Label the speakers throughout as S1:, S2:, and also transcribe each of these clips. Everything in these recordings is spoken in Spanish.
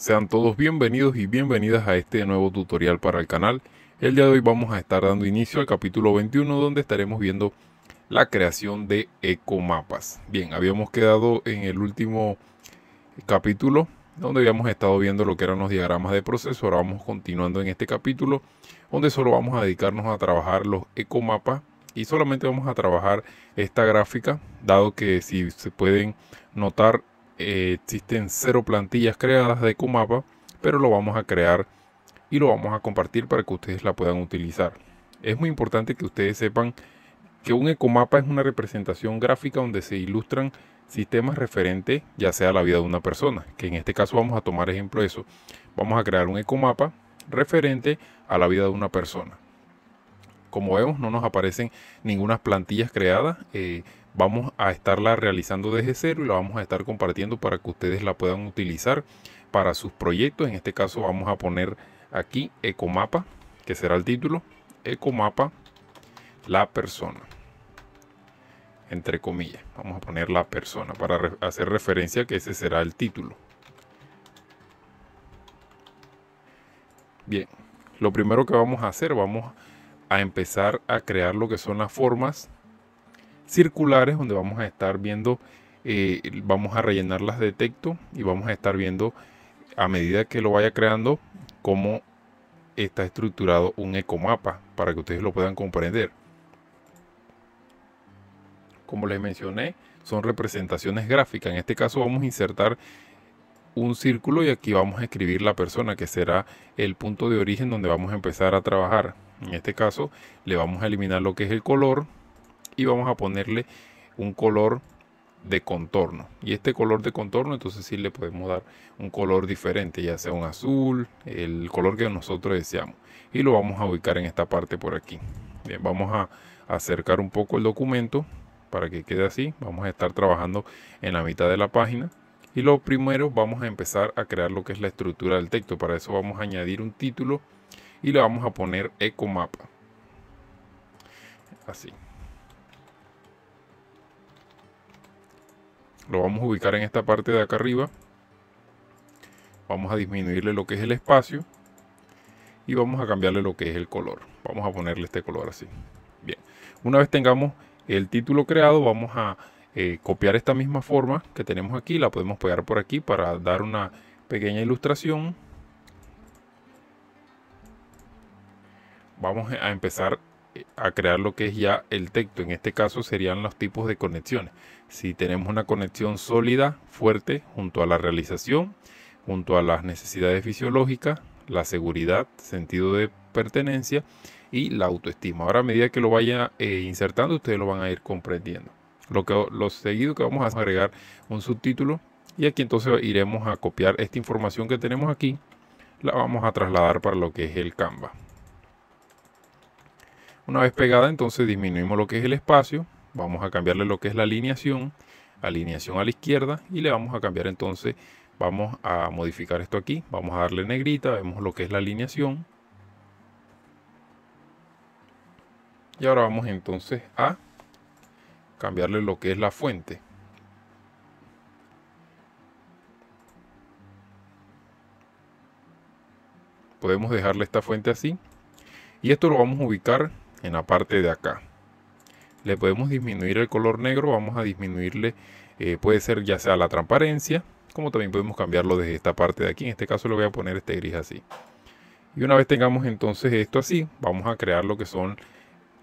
S1: Sean todos bienvenidos y bienvenidas a este nuevo tutorial para el canal. El día de hoy vamos a estar dando inicio al capítulo 21 donde estaremos viendo la creación de ecomapas. Bien, habíamos quedado en el último capítulo donde habíamos estado viendo lo que eran los diagramas de proceso. Ahora vamos continuando en este capítulo donde solo vamos a dedicarnos a trabajar los ecomapas y solamente vamos a trabajar esta gráfica dado que si se pueden notar eh, existen cero plantillas creadas de Ecomapa pero lo vamos a crear y lo vamos a compartir para que ustedes la puedan utilizar. Es muy importante que ustedes sepan que un ecomapa es una representación gráfica donde se ilustran sistemas referentes ya sea a la vida de una persona, que en este caso vamos a tomar ejemplo eso. Vamos a crear un ecomapa referente a la vida de una persona. Como vemos, no nos aparecen ninguna plantillas creadas. Eh, vamos a estarla realizando desde cero y la vamos a estar compartiendo para que ustedes la puedan utilizar para sus proyectos. En este caso vamos a poner aquí Ecomapa, que será el título, Ecomapa, la persona. Entre comillas, vamos a poner la persona para hacer referencia que ese será el título. Bien, lo primero que vamos a hacer, vamos a empezar a crear lo que son las formas circulares donde vamos a estar viendo, eh, vamos a rellenarlas de texto y vamos a estar viendo a medida que lo vaya creando cómo está estructurado un ecomapa para que ustedes lo puedan comprender. Como les mencioné, son representaciones gráficas. En este caso vamos a insertar un círculo y aquí vamos a escribir la persona que será el punto de origen donde vamos a empezar a trabajar. En este caso le vamos a eliminar lo que es el color y vamos a ponerle un color de contorno y este color de contorno entonces sí le podemos dar un color diferente ya sea un azul el color que nosotros deseamos y lo vamos a ubicar en esta parte por aquí bien vamos a acercar un poco el documento para que quede así vamos a estar trabajando en la mitad de la página y lo primero vamos a empezar a crear lo que es la estructura del texto para eso vamos a añadir un título y le vamos a poner mapa así lo vamos a ubicar en esta parte de acá arriba vamos a disminuirle lo que es el espacio y vamos a cambiarle lo que es el color vamos a ponerle este color así bien una vez tengamos el título creado vamos a eh, copiar esta misma forma que tenemos aquí la podemos pegar por aquí para dar una pequeña ilustración vamos a empezar eh, a crear lo que es ya el texto en este caso serían los tipos de conexiones si tenemos una conexión sólida, fuerte, junto a la realización, junto a las necesidades fisiológicas, la seguridad, sentido de pertenencia y la autoestima. Ahora a medida que lo vaya eh, insertando, ustedes lo van a ir comprendiendo. Lo, que, lo seguido que vamos a agregar un subtítulo y aquí entonces iremos a copiar esta información que tenemos aquí. La vamos a trasladar para lo que es el Canva. Una vez pegada entonces disminuimos lo que es el espacio vamos a cambiarle lo que es la alineación, alineación a la izquierda y le vamos a cambiar entonces, vamos a modificar esto aquí, vamos a darle negrita, vemos lo que es la alineación. Y ahora vamos entonces a cambiarle lo que es la fuente. Podemos dejarle esta fuente así. Y esto lo vamos a ubicar en la parte de acá le podemos disminuir el color negro, vamos a disminuirle, eh, puede ser ya sea la transparencia, como también podemos cambiarlo desde esta parte de aquí, en este caso le voy a poner este gris así. Y una vez tengamos entonces esto así, vamos a crear lo que son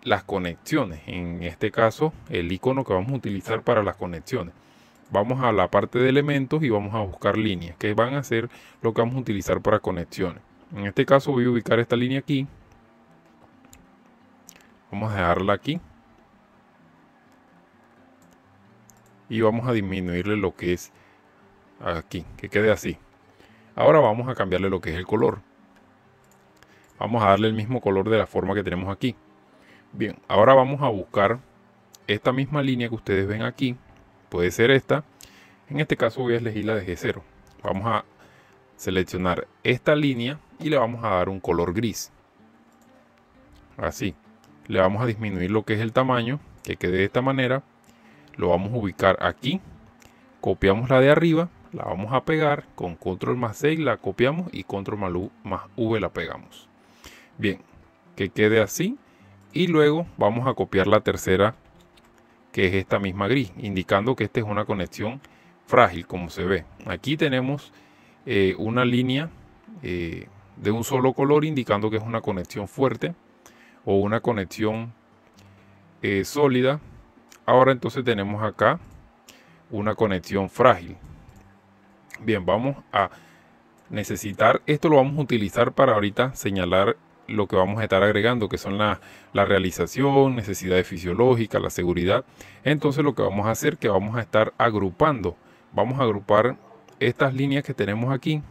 S1: las conexiones, en este caso el icono que vamos a utilizar para las conexiones. Vamos a la parte de elementos y vamos a buscar líneas, que van a ser lo que vamos a utilizar para conexiones. En este caso voy a ubicar esta línea aquí. Vamos a dejarla aquí y vamos a disminuirle lo que es aquí, que quede así. Ahora vamos a cambiarle lo que es el color. Vamos a darle el mismo color de la forma que tenemos aquí. Bien, ahora vamos a buscar esta misma línea que ustedes ven aquí. Puede ser esta. En este caso voy a elegir la de G0. Vamos a seleccionar esta línea y le vamos a dar un color gris. Así. Le vamos a disminuir lo que es el tamaño, que quede de esta manera lo vamos a ubicar aquí copiamos la de arriba la vamos a pegar con control más 6 la copiamos y control más, v la pegamos bien que quede así y luego vamos a copiar la tercera que es esta misma gris indicando que esta es una conexión frágil como se ve aquí tenemos eh, una línea eh, de un solo color indicando que es una conexión fuerte o una conexión eh, sólida Ahora entonces tenemos acá una conexión frágil. Bien, vamos a necesitar, esto lo vamos a utilizar para ahorita señalar lo que vamos a estar agregando, que son la, realización, necesidades fisiológicas, la seguridad. Entonces lo que vamos a hacer que vamos a estar agrupando. Vamos a agrupar estas líneas que tenemos aquí.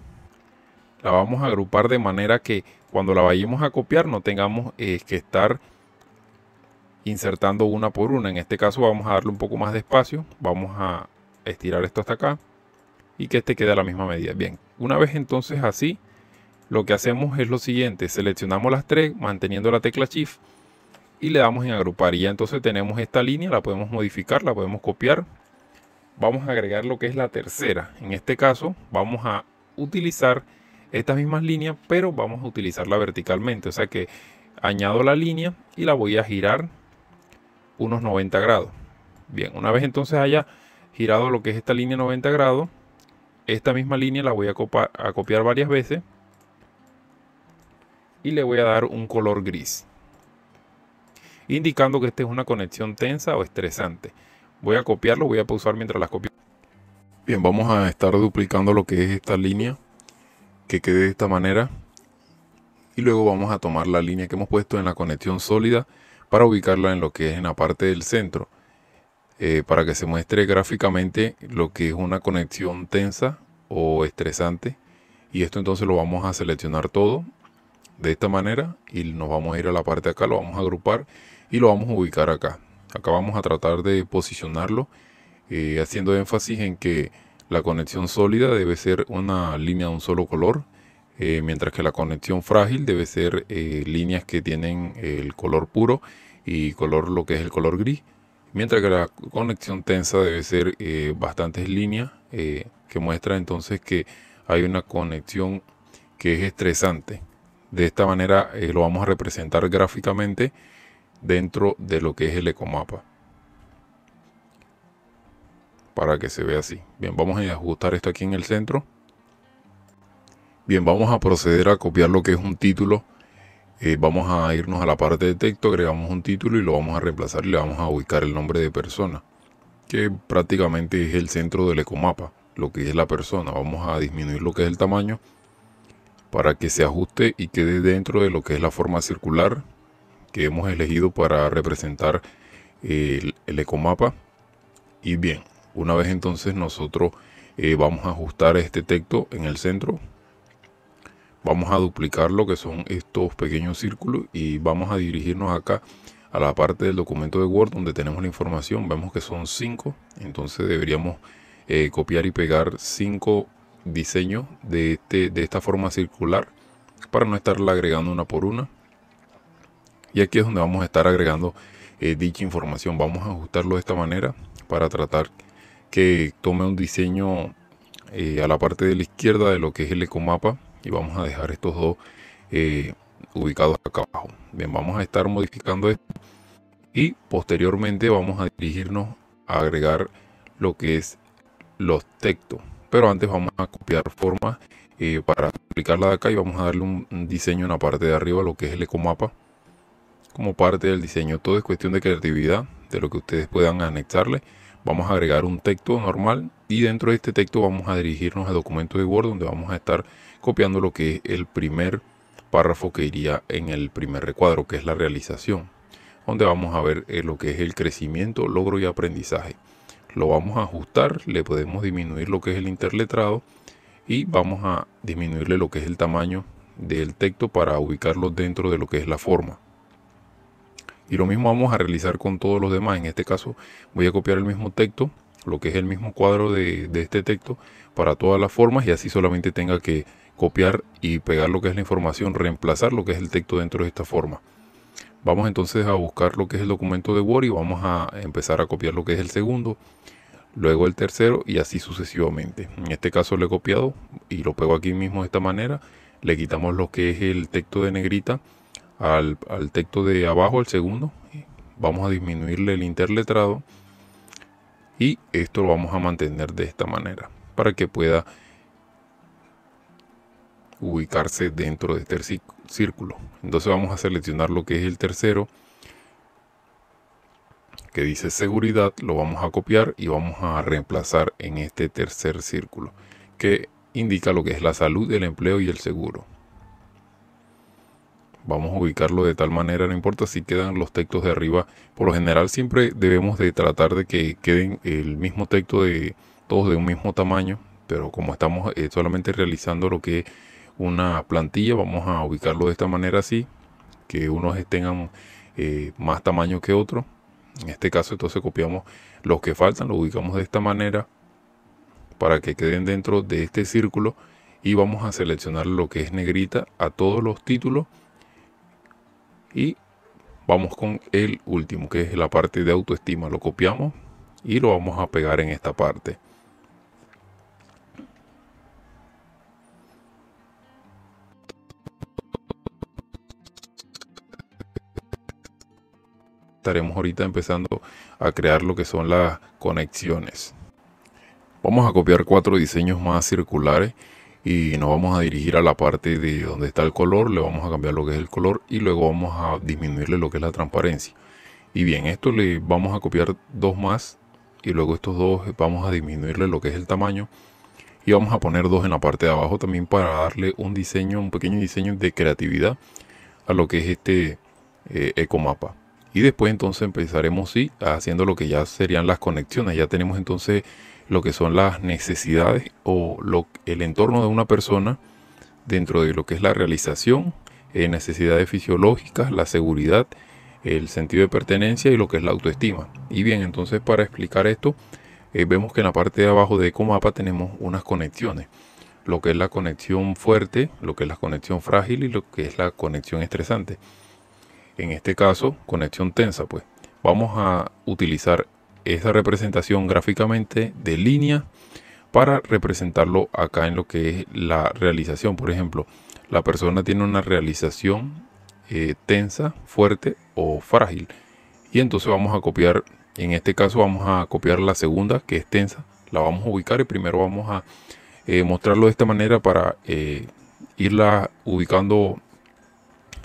S1: La vamos a agrupar de manera que cuando la vayamos a copiar no tengamos eh, que estar insertando una por una. En este caso vamos a darle un poco más de espacio. Vamos a estirar esto hasta acá y que este quede a la misma medida. Bien, una vez entonces así, lo que hacemos es lo siguiente. Seleccionamos las tres manteniendo la tecla Shift y le damos en agrupar. Y ya entonces tenemos esta línea, la podemos modificar, la podemos copiar. Vamos a agregar lo que es la tercera. En este caso vamos a utilizar estas mismas líneas, pero vamos a utilizarla verticalmente. O sea que añado la línea y la voy a girar unos 90 grados. Bien, una vez entonces haya girado lo que es esta línea 90 grados, esta misma línea la voy a, a copiar varias veces y le voy a dar un color gris, indicando que esta es una conexión tensa o estresante. Voy a copiarlo, voy a pausar mientras las copio. Bien, vamos a estar duplicando lo que es esta línea, que quede de esta manera. Y luego vamos a tomar la línea que hemos puesto en la conexión sólida para ubicarla en lo que es en la parte del centro, eh, para que se muestre gráficamente lo que es una conexión tensa o estresante. Y esto entonces lo vamos a seleccionar todo de esta manera y nos vamos a ir a la parte acá, lo vamos a agrupar y lo vamos a ubicar acá. Acá vamos a tratar de posicionarlo eh, haciendo énfasis en que la conexión sólida debe ser una línea de un solo color, eh, mientras que la conexión frágil debe ser líneas que tienen el color puro y color lo que es el color gris mientras que la conexión tensa debe ser eh, bastante bastantes líneas eh, que muestra entonces que hay una conexión que es estresante de esta manera eh, lo vamos a representar gráficamente dentro de lo que es el ecomapa para que se vea así bien vamos a ajustar esto aquí en el centro bien vamos a proceder a copiar lo que es un título eh, vamos a irnos a la parte de texto, agregamos un título y lo vamos a reemplazar y le vamos a ubicar el nombre de persona, que prácticamente es el centro del ecomapa, lo que es la persona. Vamos a disminuir lo que es el tamaño para que se ajuste y quede dentro de lo que es la forma circular que hemos elegido para representar eh, el, ecomapa. Y bien, una vez entonces nosotros eh, vamos a ajustar este texto en el centro Vamos a duplicar lo que son estos pequeños círculos y vamos a dirigirnos acá a la parte del documento de Word donde tenemos la información. Vemos que son 5, entonces deberíamos eh, copiar y pegar cinco diseños de, este, de esta forma circular para no estarla agregando una por una. Y aquí es donde vamos a estar agregando eh, dicha información. Vamos a ajustarlo de esta manera para tratar que tome un diseño eh, a la parte de la izquierda de lo que es el ecomapa y vamos a dejar estos dos eh, ubicados acá abajo bien vamos a estar modificando esto y posteriormente vamos a dirigirnos a agregar lo que es los textos pero antes vamos a copiar forma eh, para aplicarla de acá y vamos a darle un, un, diseño en la parte de arriba lo que es el ecomapa como parte del diseño todo es cuestión de creatividad de lo que ustedes puedan anexarle vamos a agregar un texto normal y dentro de este texto vamos a dirigirnos a documento de Word donde vamos a estar copiando lo que es el primer párrafo que iría en el primer recuadro que es la realización donde vamos a ver eh, lo que es el crecimiento, logro y aprendizaje. Lo vamos a ajustar, le podemos disminuir lo que es el interletrado y vamos a disminuirle lo que es el tamaño del texto para ubicarlo dentro de lo que es la forma. Y lo mismo vamos a realizar con todos los demás. En este caso voy a copiar el mismo texto, lo que es el mismo cuadro de, este texto para todas las formas y así solamente tenga que copiar y pegar lo que es la información, reemplazar lo que es el texto dentro de esta forma. Vamos entonces a buscar lo que es el documento de Word y vamos a empezar a copiar lo que es el segundo, luego el tercero y así sucesivamente. En este caso lo he copiado y lo pego aquí mismo de esta manera. Le quitamos lo que es el texto de negrita al, texto de abajo, al segundo. Vamos a disminuirle el interletrado y esto lo vamos a mantener de esta manera para que pueda ubicarse dentro de este círculo. Entonces vamos a seleccionar lo que es el tercero que dice seguridad, lo vamos a copiar y vamos a reemplazar en este tercer círculo que indica lo que es la salud, el empleo y el seguro vamos a ubicarlo de tal manera, no importa si quedan los textos de arriba, por lo general siempre debemos de tratar de que queden el mismo texto de todos de un mismo tamaño, pero como estamos eh, solamente realizando lo que es una plantilla, vamos a ubicarlo de esta manera así, que unos tengan eh, más tamaño que otro. En este caso entonces copiamos los que faltan, los ubicamos de esta manera para que queden dentro de este círculo y vamos a seleccionar lo que es negrita a todos los títulos y vamos con el último, que es la parte de autoestima. Lo copiamos y lo vamos a pegar en esta parte. estaremos ahorita empezando a crear lo que son las conexiones. Vamos a copiar cuatro diseños más circulares y nos vamos a dirigir a la parte de donde está el color, le vamos a cambiar lo que es el color y luego vamos a disminuirle lo que es la transparencia. Y bien, esto le vamos a copiar dos más y luego estos dos vamos a disminuirle lo que es el tamaño y vamos a poner dos en la parte de abajo también para darle un diseño, un pequeño diseño de creatividad a lo que es este eh, ecomapa. Y después entonces empezaremos sí haciendo lo que ya serían las conexiones. Ya tenemos entonces lo que son las necesidades o el entorno de una persona dentro de lo que es la realización, eh, necesidades fisiológicas, la seguridad, el sentido de pertenencia y lo que es la autoestima. Y bien, entonces para explicar esto, eh, vemos que en la parte de abajo de Ecomapa tenemos unas conexiones. Lo que es la conexión fuerte, lo que es la conexión frágil y lo que es la conexión estresante. En este caso, conexión tensa, pues. Vamos a utilizar esa representación gráficamente de línea para representarlo acá en lo que es la realización. Por ejemplo, la persona tiene una realización eh, tensa, fuerte o frágil. Y entonces vamos a copiar, en este caso vamos a copiar la segunda que es tensa, la vamos a ubicar y primero vamos a eh, mostrarlo de esta manera para eh, irla ubicando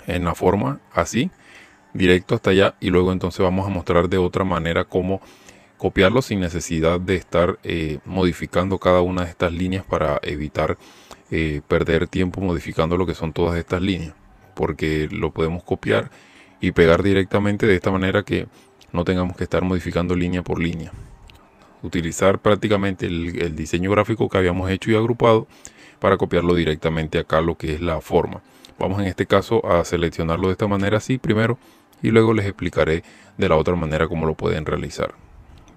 S1: en la forma así, directo hasta allá y luego entonces vamos a mostrar de otra manera cómo copiarlo sin necesidad de estar eh, modificando cada una de estas líneas para evitar eh, perder tiempo modificando lo que son todas estas líneas porque lo podemos copiar y pegar directamente de esta manera que no tengamos que estar modificando línea por línea utilizar prácticamente el, el diseño gráfico que habíamos hecho y agrupado para copiarlo directamente acá lo que es la forma vamos en este caso a seleccionarlo de esta manera así primero y luego les explicaré de la otra manera cómo lo pueden realizar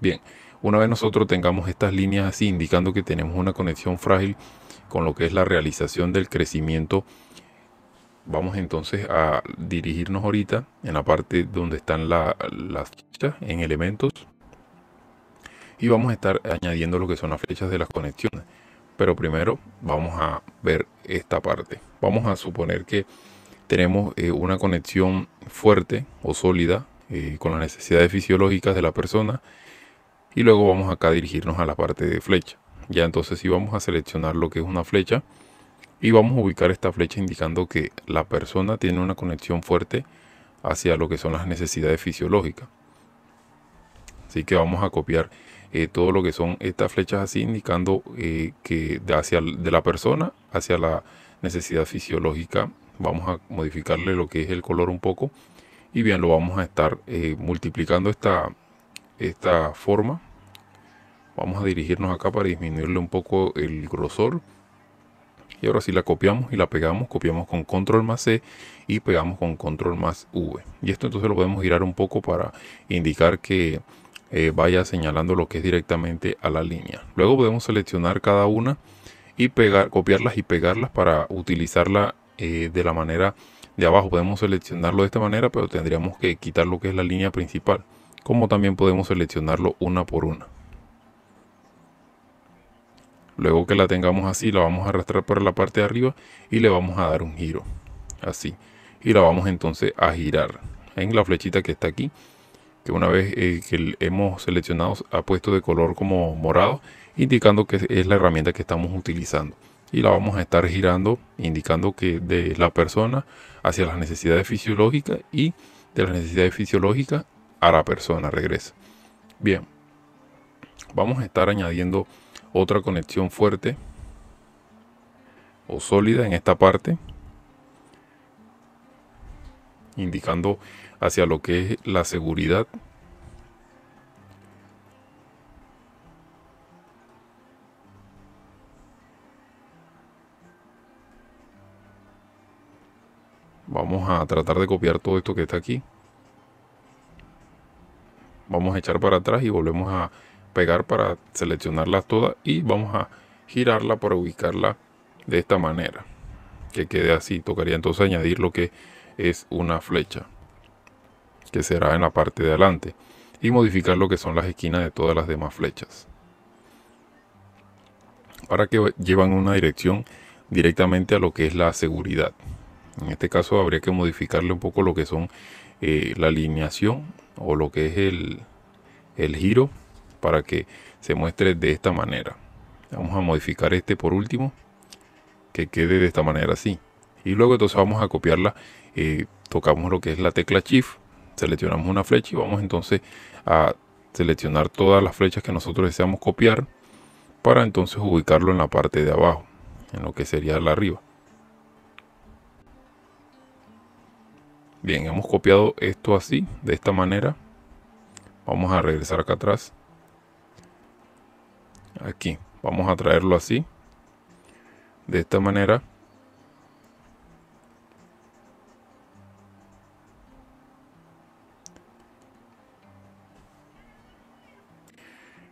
S1: Bien, una vez nosotros tengamos estas líneas así, indicando que tenemos una conexión frágil con lo que es la realización del crecimiento, vamos entonces a dirigirnos ahorita en la parte donde están las flechas en elementos y vamos a estar añadiendo lo que son las flechas de las conexiones. Pero primero vamos a ver esta parte. Vamos a suponer que tenemos eh, una conexión fuerte o sólida eh, con las necesidades fisiológicas de la persona y luego vamos acá a dirigirnos a la parte de flecha ya entonces si vamos a seleccionar lo que es una flecha y vamos a ubicar esta flecha indicando que la persona tiene una conexión fuerte hacia lo que son las necesidades fisiológicas así que vamos a copiar eh, todo lo que son estas flechas así indicando eh, que de, hacia, de la persona hacia la necesidad fisiológica vamos a modificarle lo que es el color un poco y bien lo vamos a estar eh, multiplicando esta forma vamos a dirigirnos acá para disminuirle un poco el grosor y ahora si la copiamos y la pegamos copiamos con control más c y pegamos con control más v y esto entonces lo podemos girar un poco para indicar que eh, vaya señalando lo que es directamente a la línea luego podemos seleccionar cada una y pegar copiarlas y pegarlas para utilizarla eh, de la manera de abajo podemos seleccionarlo de esta manera pero tendríamos que quitar lo que es la línea principal como también podemos seleccionarlo una por una Luego que la tengamos así, la vamos a arrastrar por la parte de arriba y le vamos a dar un giro. Así. Y la vamos entonces a girar en la flechita que está aquí. Que una vez eh, que hemos seleccionado ha puesto de color como morado. Indicando que es la herramienta que estamos utilizando. Y la vamos a estar girando indicando que de la persona hacia las necesidades fisiológicas y de las necesidades fisiológicas a la persona regresa. Bien. Vamos a estar añadiendo otra conexión fuerte o sólida en esta parte indicando hacia lo que es la seguridad vamos a tratar de copiar todo esto que está aquí vamos a echar para atrás y volvemos a pegar para seleccionarlas todas y vamos a girarla para ubicarla de esta manera que quede así tocaría entonces añadir lo que es una flecha que será en la parte de adelante y modificar lo que son las esquinas de todas las demás flechas para que llevan una dirección directamente a lo que es la seguridad en este caso habría que modificarle un poco lo que son eh, la alineación o lo que es el, el giro para que se muestre de esta manera. Vamos a modificar este por último, que quede de esta manera así. Y luego entonces vamos a copiarla, eh, tocamos lo que es la tecla Shift, seleccionamos una flecha y vamos entonces a seleccionar todas las flechas que nosotros deseamos copiar para entonces ubicarlo en la parte de abajo, en lo que sería la arriba. Bien, hemos copiado esto así, de esta manera. Vamos a regresar acá atrás aquí vamos a traerlo así de esta manera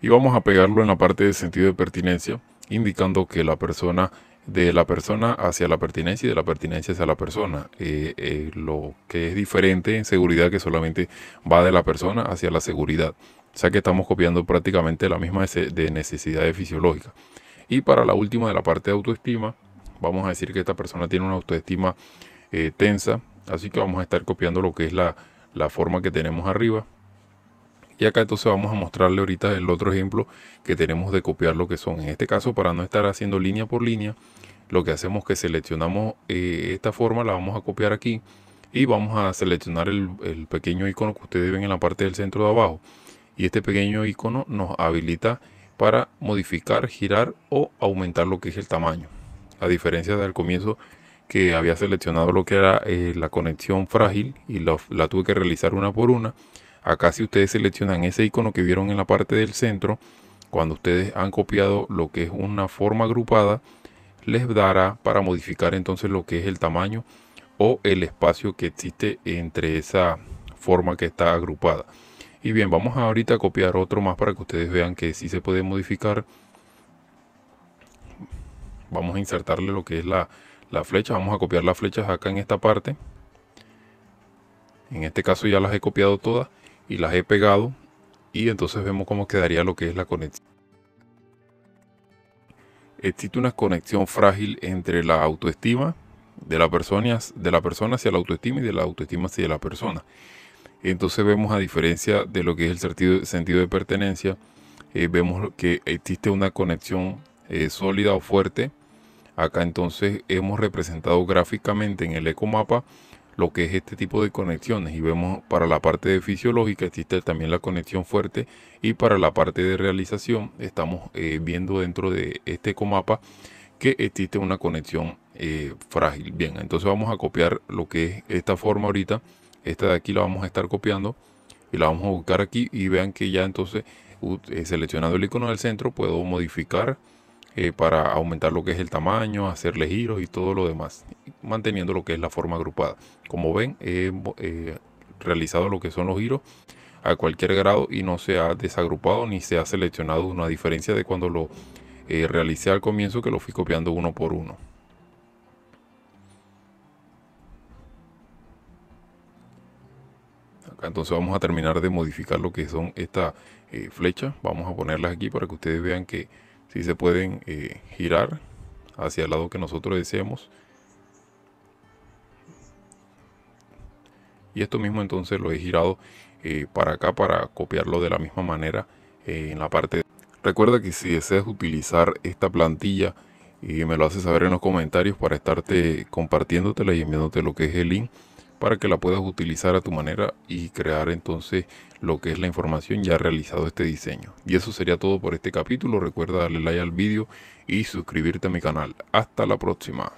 S1: y vamos a pegarlo en la parte de sentido de pertinencia indicando que la persona de la persona hacia la pertinencia y de la pertinencia hacia la persona eh, eh, lo que es diferente en seguridad que solamente va de la persona hacia la seguridad o sea que estamos copiando prácticamente la misma de necesidades fisiológicas. Y para la última de la parte de autoestima, vamos a decir que esta persona tiene una autoestima eh, tensa, así que vamos a estar copiando lo que es la, forma que tenemos arriba. Y acá entonces vamos a mostrarle ahorita el otro ejemplo que tenemos de copiar lo que son. En este caso, para no estar haciendo línea por línea, lo que hacemos es que seleccionamos eh, esta forma, la vamos a copiar aquí y vamos a seleccionar el pequeño icono que ustedes ven en la parte del centro de abajo y este pequeño icono nos habilita para modificar, girar o aumentar lo que es el tamaño. A diferencia del comienzo que había seleccionado lo que era eh, la conexión frágil y la tuve que realizar una por una, acá si ustedes seleccionan ese icono que vieron en la parte del centro, cuando ustedes han copiado lo que es una forma agrupada, les dará para modificar entonces lo que es el tamaño o el espacio que existe entre esa forma que está agrupada. Y bien, vamos ahorita a copiar otro más para que ustedes vean que sí se puede modificar. Vamos a insertarle lo que es la, la flecha. Vamos a copiar las flechas acá en esta parte. En este caso ya las he copiado todas y las he pegado. Y entonces vemos cómo quedaría lo que es la conexión. Existe una conexión frágil entre la autoestima de la persona, de la persona hacia la autoestima y de la autoestima hacia la persona. Entonces vemos a diferencia de lo que es el sentido, de pertenencia, eh, vemos que existe una conexión eh, sólida o fuerte. Acá entonces hemos representado gráficamente en el ecomapa lo que es este tipo de conexiones y vemos para la parte de fisiológica existe también la conexión fuerte y para la parte de realización estamos eh, viendo dentro de este ecomapa que existe una conexión frágil. Bien, entonces vamos a copiar lo que es esta forma ahorita esta de aquí la vamos a estar copiando y la vamos a buscar aquí y vean que ya entonces eh, seleccionando el icono del centro puedo modificar eh, para aumentar lo que es el tamaño, hacerle giros y todo lo demás, manteniendo lo que es la forma agrupada. Como ven, he realizado lo que son los giros a cualquier grado y no se ha desagrupado ni se ha seleccionado una diferencia de cuando lo eh, realicé al comienzo que lo fui copiando uno por uno. entonces vamos a terminar de modificar lo que son estas eh, flechas vamos a ponerlas aquí para que ustedes vean que si sí se pueden eh, girar hacia el lado que nosotros deseemos. y esto mismo entonces lo he girado eh, para acá para copiarlo de la misma manera en la parte de... recuerda que si deseas utilizar esta plantilla y me lo haces saber en los comentarios para estarte compartiéndotela y enviándote lo que es el link para que la puedas utilizar a tu manera y crear entonces lo que es la información ya realizado este diseño. Y eso sería todo por este capítulo. Recuerda darle like al vídeo y suscribirte a mi canal. Hasta la próxima.